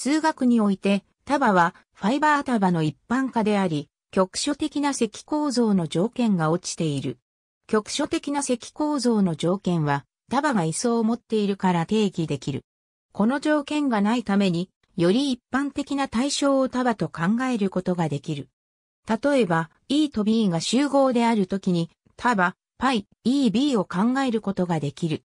数学において、束はファイバー束の一般化であり、局所的な積構造の条件が落ちている。局所的な積構造の条件は、束が位相を持っているから定義できる。この条件がないために、より一般的な対象を束と考えることができる。例えば、E と B が集合であるときに、束、π、EB を考えることができる。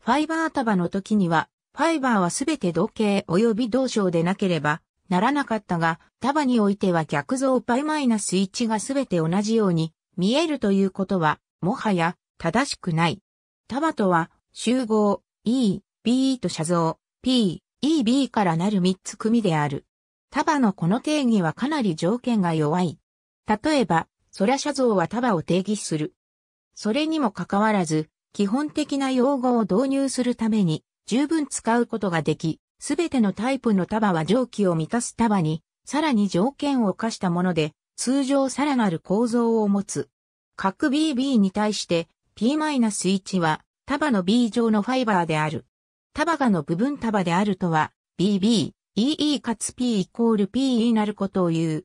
ファイバー束の時には、ファイバーはすべて同型及び同章でなければならなかったが、束においては逆像 π-1 がすべて同じように見えるということは、もはや正しくない。束とは集合 E、B と写像 P、EB からなる3つ組である。束のこの定義はかなり条件が弱い。例えば、空写像は束を定義する。それにもかかわらず、基本的な用語を導入するために、十分使うことができ、すべてのタイプの束は蒸気を満たす束に、さらに条件を課したもので、通常さらなる構造を持つ。各 BB に対して P-1 は束の B 上のファイバーである。束がの部分束であるとは BB、EE かつ P イコール PE なることを言う。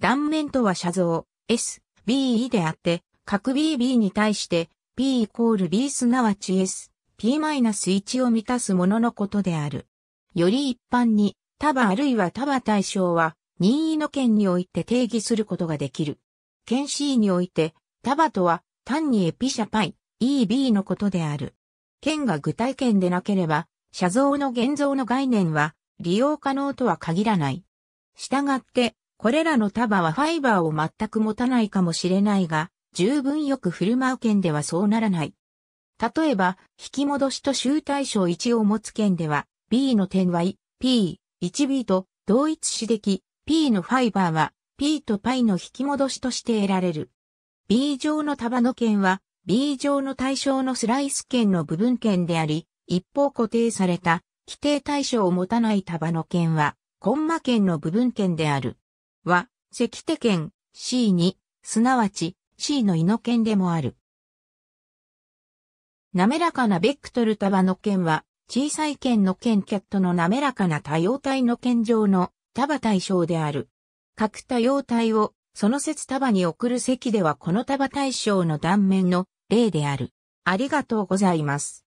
断面とは写像 S、BE であって、各 BB に対して P イコール B すなわち S、p-1 を満たすもののことである。より一般に、束あるいは束対象は、任意の件において定義することができる。件 C において、束とは、単にエピシャパイ、EB のことである。件が具体件でなければ、写像の現像の概念は、利用可能とは限らない。したがって、これらの束はファイバーを全く持たないかもしれないが、十分よく振る舞う件ではそうならない。例えば、引き戻しと集大賞1を持つ件では、B の点は P、1B と同一指摘、P のファイバーは P と π の引き戻しとして得られる。B 上の束の件は、B 上の対象のスライス件の部分件であり、一方固定された規定対象を持たない束の件は、コンマ件の部分件である。は、石手件 C に、すなわち C の胃の件でもある。滑らかなベクトル束の剣は、小さい剣の剣キャットの滑らかな多様体の剣上の束対象である。各多様体を、その節束に送る席ではこの束対象の断面の例である。ありがとうございます。